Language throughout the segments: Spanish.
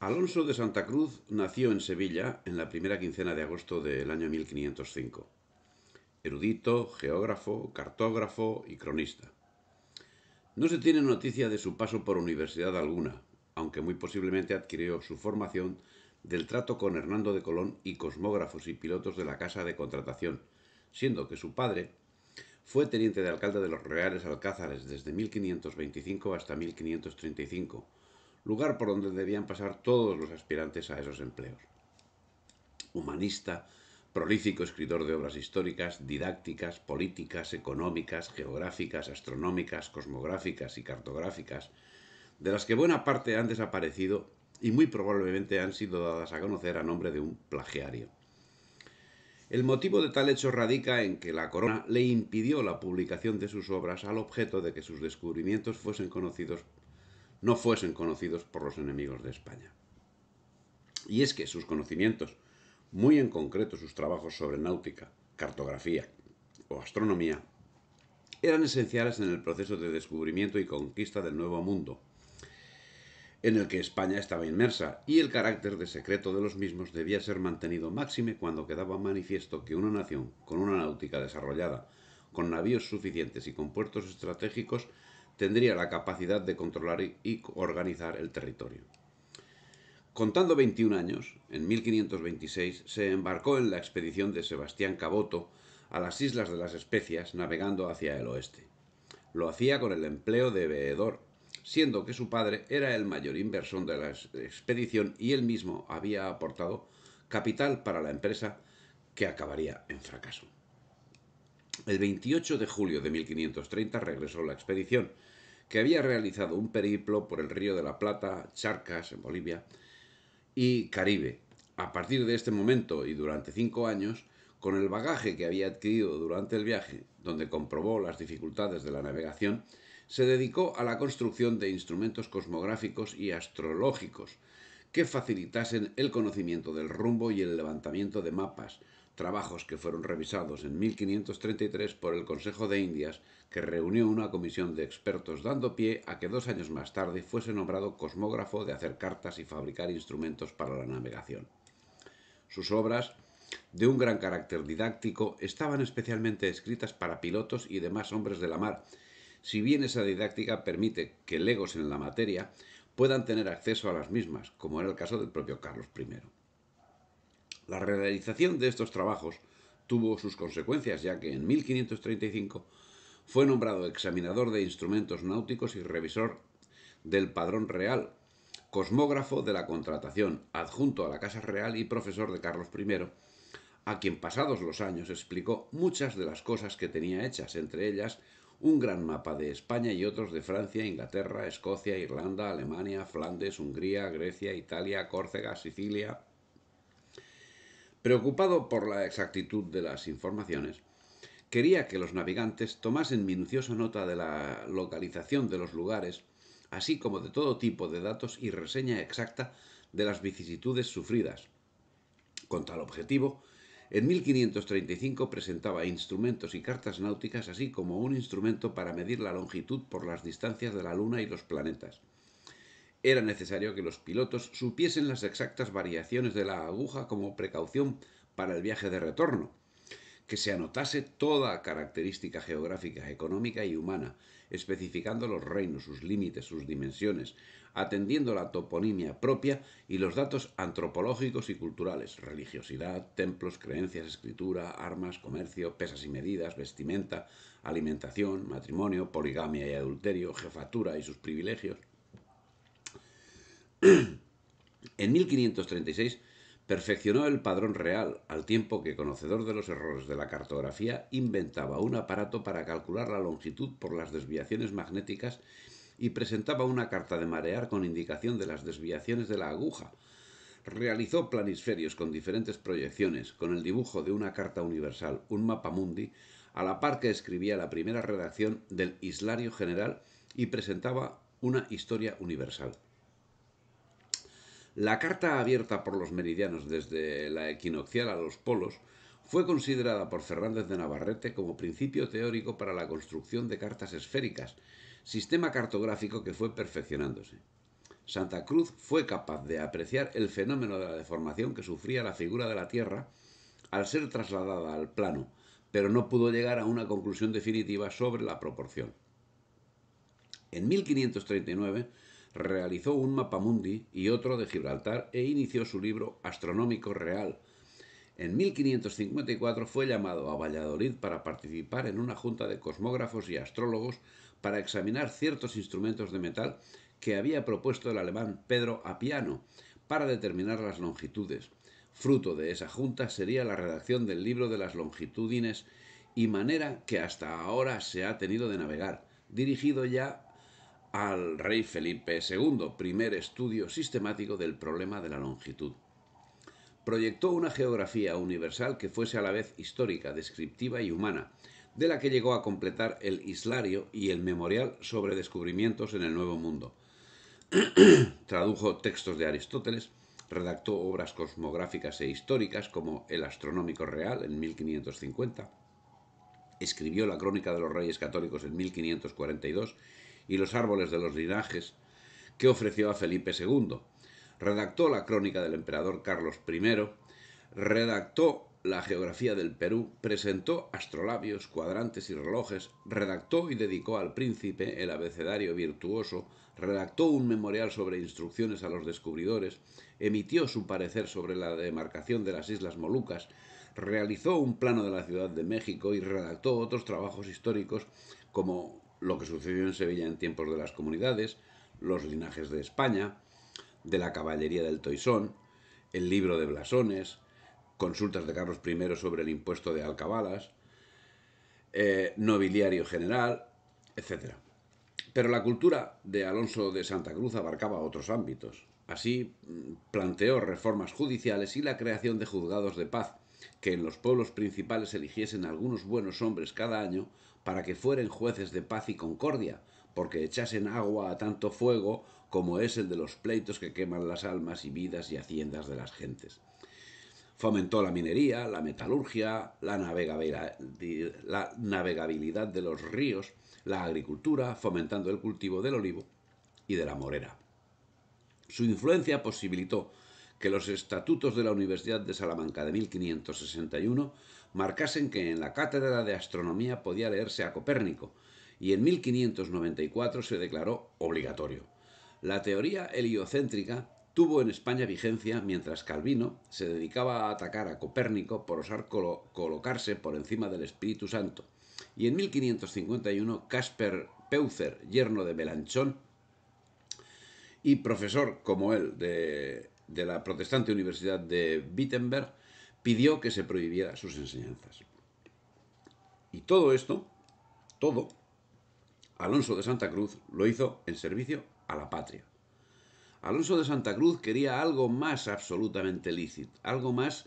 Alonso de Santa Cruz nació en Sevilla en la primera quincena de agosto del año 1505. Erudito, geógrafo, cartógrafo y cronista. No se tiene noticia de su paso por universidad alguna, aunque muy posiblemente adquirió su formación del trato con Hernando de Colón y cosmógrafos y pilotos de la Casa de Contratación, siendo que su padre fue teniente de alcalde de los Reales Alcázares desde 1525 hasta 1535 lugar por donde debían pasar todos los aspirantes a esos empleos. Humanista, prolífico escritor de obras históricas, didácticas, políticas, económicas, geográficas, astronómicas, cosmográficas y cartográficas, de las que buena parte han desaparecido y muy probablemente han sido dadas a conocer a nombre de un plagiario. El motivo de tal hecho radica en que la corona le impidió la publicación de sus obras al objeto de que sus descubrimientos fuesen conocidos no fuesen conocidos por los enemigos de España. Y es que sus conocimientos, muy en concreto sus trabajos sobre náutica, cartografía o astronomía, eran esenciales en el proceso de descubrimiento y conquista del Nuevo Mundo, en el que España estaba inmersa, y el carácter de secreto de los mismos debía ser mantenido máxime cuando quedaba manifiesto que una nación con una náutica desarrollada, con navíos suficientes y con puertos estratégicos tendría la capacidad de controlar y organizar el territorio. Contando 21 años, en 1526 se embarcó en la expedición de Sebastián Caboto a las Islas de las Especias navegando hacia el oeste. Lo hacía con el empleo de veedor, siendo que su padre era el mayor inversor de la expedición y él mismo había aportado capital para la empresa que acabaría en fracaso. El 28 de julio de 1530 regresó la expedición, que había realizado un periplo por el río de la Plata, Charcas, en Bolivia, y Caribe. A partir de este momento y durante cinco años, con el bagaje que había adquirido durante el viaje, donde comprobó las dificultades de la navegación, se dedicó a la construcción de instrumentos cosmográficos y astrológicos que facilitasen el conocimiento del rumbo y el levantamiento de mapas, trabajos que fueron revisados en 1533 por el Consejo de Indias, que reunió una comisión de expertos dando pie a que dos años más tarde fuese nombrado cosmógrafo de hacer cartas y fabricar instrumentos para la navegación. Sus obras, de un gran carácter didáctico, estaban especialmente escritas para pilotos y demás hombres de la mar, si bien esa didáctica permite que legos en la materia puedan tener acceso a las mismas, como era el caso del propio Carlos I. La realización de estos trabajos tuvo sus consecuencias, ya que en 1535 fue nombrado examinador de instrumentos náuticos y revisor del Padrón Real, cosmógrafo de la contratación, adjunto a la Casa Real y profesor de Carlos I, a quien pasados los años explicó muchas de las cosas que tenía hechas, entre ellas un gran mapa de España y otros de Francia, Inglaterra, Escocia, Irlanda, Alemania, Flandes, Hungría, Grecia, Italia, Córcega, Sicilia, preocupado por la exactitud de las informaciones, quería que los navegantes tomasen minuciosa nota de la localización de los lugares, así como de todo tipo de datos y reseña exacta de las vicisitudes sufridas. Con tal objetivo, en 1535 presentaba instrumentos y cartas náuticas, así como un instrumento para medir la longitud por las distancias de la Luna y los planetas. Era necesario que los pilotos supiesen las exactas variaciones de la aguja como precaución para el viaje de retorno, que se anotase toda característica geográfica, económica y humana, especificando los reinos, sus límites, sus dimensiones, atendiendo la toponimia propia y los datos antropológicos y culturales, religiosidad, templos, creencias, escritura, armas, comercio, pesas y medidas, vestimenta, alimentación, matrimonio, poligamia y adulterio, jefatura y sus privilegios, en 1536 perfeccionó el padrón real, al tiempo que, conocedor de los errores de la cartografía, inventaba un aparato para calcular la longitud por las desviaciones magnéticas y presentaba una carta de marear con indicación de las desviaciones de la aguja. Realizó planisferios con diferentes proyecciones, con el dibujo de una carta universal, un mapa mundi, a la par que escribía la primera redacción del Islario General y presentaba una historia universal. La carta abierta por los meridianos desde la equinoccial a los polos fue considerada por Fernández de Navarrete como principio teórico para la construcción de cartas esféricas, sistema cartográfico que fue perfeccionándose. Santa Cruz fue capaz de apreciar el fenómeno de la deformación que sufría la figura de la Tierra al ser trasladada al plano, pero no pudo llegar a una conclusión definitiva sobre la proporción. En 1539, realizó un mapamundi y otro de Gibraltar e inició su libro Astronómico Real. En 1554 fue llamado a Valladolid para participar en una junta de cosmógrafos y astrólogos para examinar ciertos instrumentos de metal que había propuesto el alemán Pedro Apiano para determinar las longitudes. Fruto de esa junta sería la redacción del libro de las longitudines y manera que hasta ahora se ha tenido de navegar, dirigido ya al rey Felipe II, primer estudio sistemático del problema de la longitud. Proyectó una geografía universal que fuese a la vez histórica, descriptiva y humana, de la que llegó a completar el Islario y el Memorial sobre descubrimientos en el Nuevo Mundo. Tradujo textos de Aristóteles, redactó obras cosmográficas e históricas como El Astronómico Real en 1550, escribió la Crónica de los Reyes Católicos en 1542 y los árboles de los linajes que ofreció a Felipe II. Redactó la crónica del emperador Carlos I, redactó la geografía del Perú, presentó astrolabios, cuadrantes y relojes, redactó y dedicó al príncipe el abecedario virtuoso, redactó un memorial sobre instrucciones a los descubridores, emitió su parecer sobre la demarcación de las Islas Molucas, realizó un plano de la Ciudad de México y redactó otros trabajos históricos como lo que sucedió en Sevilla en tiempos de las comunidades, los linajes de España, de la caballería del Toisón, el libro de blasones, consultas de Carlos I sobre el impuesto de alcabalas, eh, nobiliario general, etc. Pero la cultura de Alonso de Santa Cruz abarcaba otros ámbitos. Así mm, planteó reformas judiciales y la creación de juzgados de paz, que en los pueblos principales eligiesen algunos buenos hombres cada año para que fueren jueces de paz y concordia, porque echasen agua a tanto fuego como es el de los pleitos que queman las almas y vidas y haciendas de las gentes. Fomentó la minería, la metalurgia, la, la navegabilidad de los ríos, la agricultura, fomentando el cultivo del olivo y de la morera. Su influencia posibilitó que los estatutos de la Universidad de Salamanca de 1561 marcasen que en la cátedra de astronomía podía leerse a Copérnico, y en 1594 se declaró obligatorio. La teoría heliocéntrica tuvo en España vigencia mientras Calvino se dedicaba a atacar a Copérnico por osar colocarse por encima del Espíritu Santo. Y en 1551 Casper Peucer, yerno de Melanchón y profesor como él de de la protestante Universidad de Wittenberg, pidió que se prohibiera sus enseñanzas. Y todo esto, todo, Alonso de Santa Cruz lo hizo en servicio a la patria. Alonso de Santa Cruz quería algo más absolutamente lícito, algo más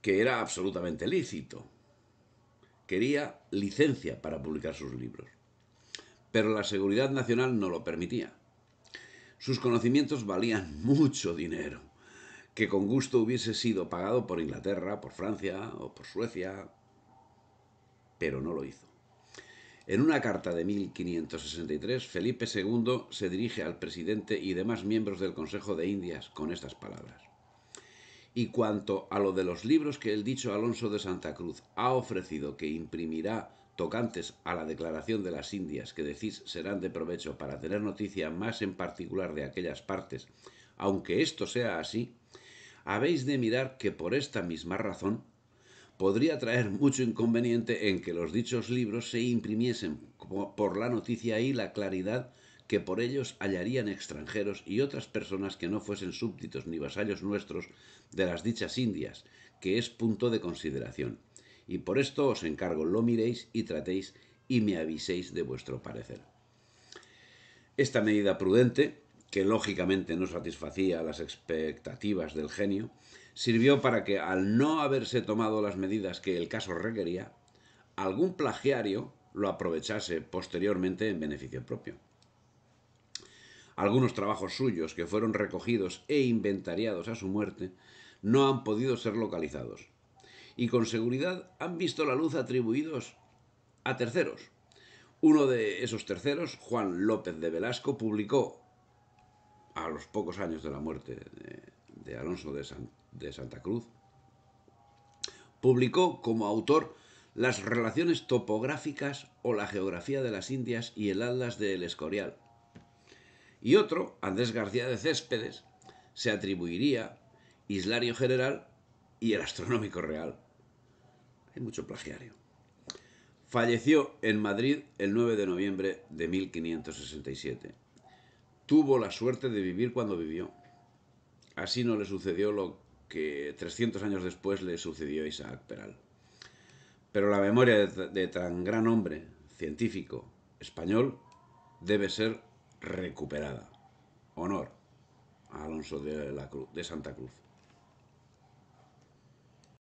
que era absolutamente lícito. Quería licencia para publicar sus libros. Pero la seguridad nacional no lo permitía. Sus conocimientos valían mucho dinero, que con gusto hubiese sido pagado por Inglaterra, por Francia o por Suecia, pero no lo hizo. En una carta de 1563, Felipe II se dirige al presidente y demás miembros del Consejo de Indias con estas palabras. Y cuanto a lo de los libros que el dicho Alonso de Santa Cruz ha ofrecido que imprimirá tocantes a la declaración de las Indias que decís serán de provecho para tener noticia más en particular de aquellas partes, aunque esto sea así, habéis de mirar que por esta misma razón podría traer mucho inconveniente en que los dichos libros se imprimiesen por la noticia y la claridad que por ellos hallarían extranjeros y otras personas que no fuesen súbditos ni vasallos nuestros de las dichas Indias, que es punto de consideración y por esto os encargo lo miréis y tratéis y me aviséis de vuestro parecer. Esta medida prudente, que lógicamente no satisfacía las expectativas del genio, sirvió para que, al no haberse tomado las medidas que el caso requería, algún plagiario lo aprovechase posteriormente en beneficio propio. Algunos trabajos suyos que fueron recogidos e inventariados a su muerte no han podido ser localizados, y con seguridad han visto la luz atribuidos a terceros. Uno de esos terceros, Juan López de Velasco, publicó a los pocos años de la muerte de, Alonso de, de Santa Cruz, publicó como autor las relaciones topográficas o la geografía de las Indias y el Atlas del Escorial. Y otro, Andrés García de Céspedes, se atribuiría, Islario General, y el astronómico real. Hay mucho plagiario. Falleció en Madrid el 9 de noviembre de 1567. Tuvo la suerte de vivir cuando vivió. Así no le sucedió lo que 300 años después le sucedió a Isaac Peral. Pero la memoria de, tan gran hombre, científico, español, debe ser recuperada. Honor a Alonso de, la Cruz, de Santa Cruz.